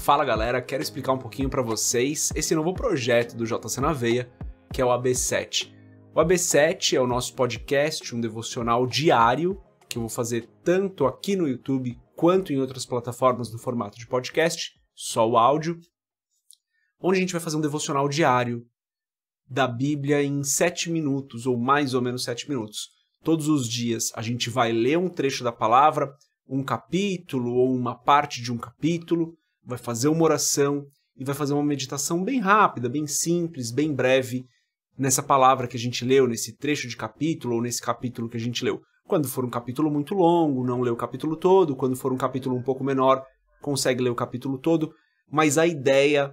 Fala galera, quero explicar um pouquinho para vocês esse novo projeto do JC na Veia, que é o AB7. O AB7 é o nosso podcast, um devocional diário que eu vou fazer tanto aqui no YouTube quanto em outras plataformas no formato de podcast, só o áudio, onde a gente vai fazer um devocional diário da Bíblia em sete minutos, ou mais ou menos sete minutos. Todos os dias a gente vai ler um trecho da palavra, um capítulo ou uma parte de um capítulo, vai fazer uma oração e vai fazer uma meditação bem rápida, bem simples, bem breve nessa palavra que a gente leu, nesse trecho de capítulo ou nesse capítulo que a gente leu. Quando for um capítulo muito longo, não lê o capítulo todo, quando for um capítulo um pouco menor, consegue ler o capítulo todo, mas a ideia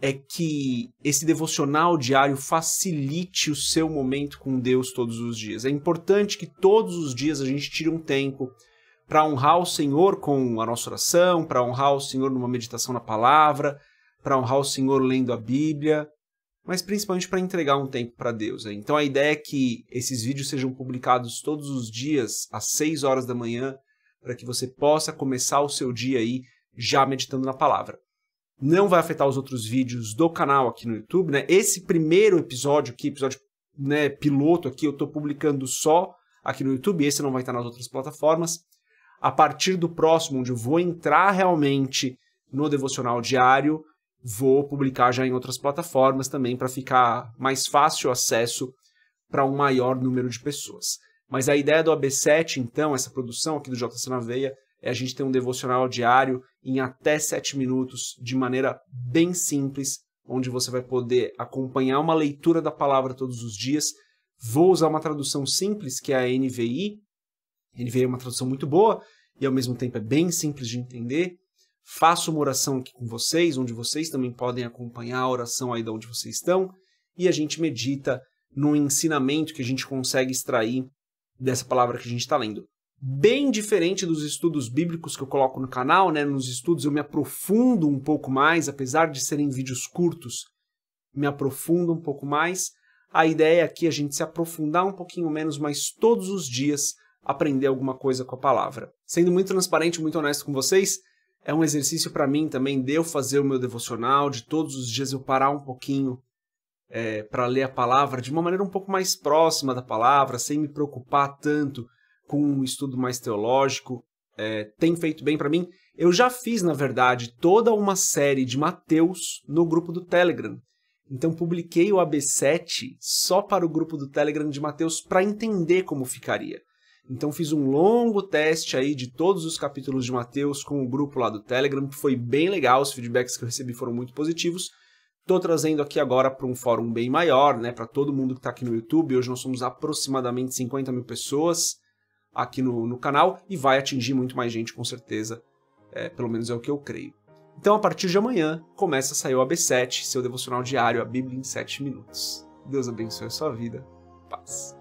é que esse devocional diário facilite o seu momento com Deus todos os dias. É importante que todos os dias a gente tire um tempo para honrar o Senhor com a nossa oração, para honrar o Senhor numa meditação na palavra, para honrar o Senhor lendo a Bíblia, mas principalmente para entregar um tempo para Deus. Né? Então a ideia é que esses vídeos sejam publicados todos os dias às 6 horas da manhã, para que você possa começar o seu dia aí já meditando na palavra. Não vai afetar os outros vídeos do canal aqui no YouTube, né? Esse primeiro episódio aqui, episódio né, piloto aqui, eu estou publicando só aqui no YouTube, esse não vai estar nas outras plataformas a partir do próximo, onde eu vou entrar realmente no devocional diário, vou publicar já em outras plataformas também para ficar mais fácil o acesso para um maior número de pessoas. Mas a ideia do AB7, então, essa produção aqui do JC na Veia, é a gente ter um devocional diário em até 7 minutos, de maneira bem simples, onde você vai poder acompanhar uma leitura da palavra todos os dias. Vou usar uma tradução simples, que é a NVI, NVA é uma tradução muito boa e ao mesmo tempo é bem simples de entender. Faço uma oração aqui com vocês, onde vocês também podem acompanhar a oração aí de onde vocês estão, e a gente medita no ensinamento que a gente consegue extrair dessa palavra que a gente está lendo. Bem diferente dos estudos bíblicos que eu coloco no canal, né? Nos estudos eu me aprofundo um pouco mais, apesar de serem vídeos curtos, me aprofundo um pouco mais. A ideia aqui é a gente se aprofundar um pouquinho menos, mas todos os dias aprender alguma coisa com a palavra. Sendo muito transparente, muito honesto com vocês, é um exercício para mim também de eu fazer o meu devocional, de todos os dias eu parar um pouquinho é, para ler a palavra de uma maneira um pouco mais próxima da palavra, sem me preocupar tanto com um estudo mais teológico. É, tem feito bem para mim. Eu já fiz, na verdade, toda uma série de Mateus no grupo do Telegram. Então publiquei o AB7 só para o grupo do Telegram de Mateus para entender como ficaria. Então fiz um longo teste aí de todos os capítulos de Mateus com o grupo lá do Telegram, que foi bem legal, os feedbacks que eu recebi foram muito positivos. Estou trazendo aqui agora para um fórum bem maior, né, para todo mundo que está aqui no YouTube. Hoje nós somos aproximadamente 50 mil pessoas aqui no, no canal e vai atingir muito mais gente com certeza, é, pelo menos é o que eu creio. Então, a partir de amanhã, começa a sair o AB7, seu devocional diário, a Bíblia em 7 minutos. Deus abençoe a sua vida. Paz.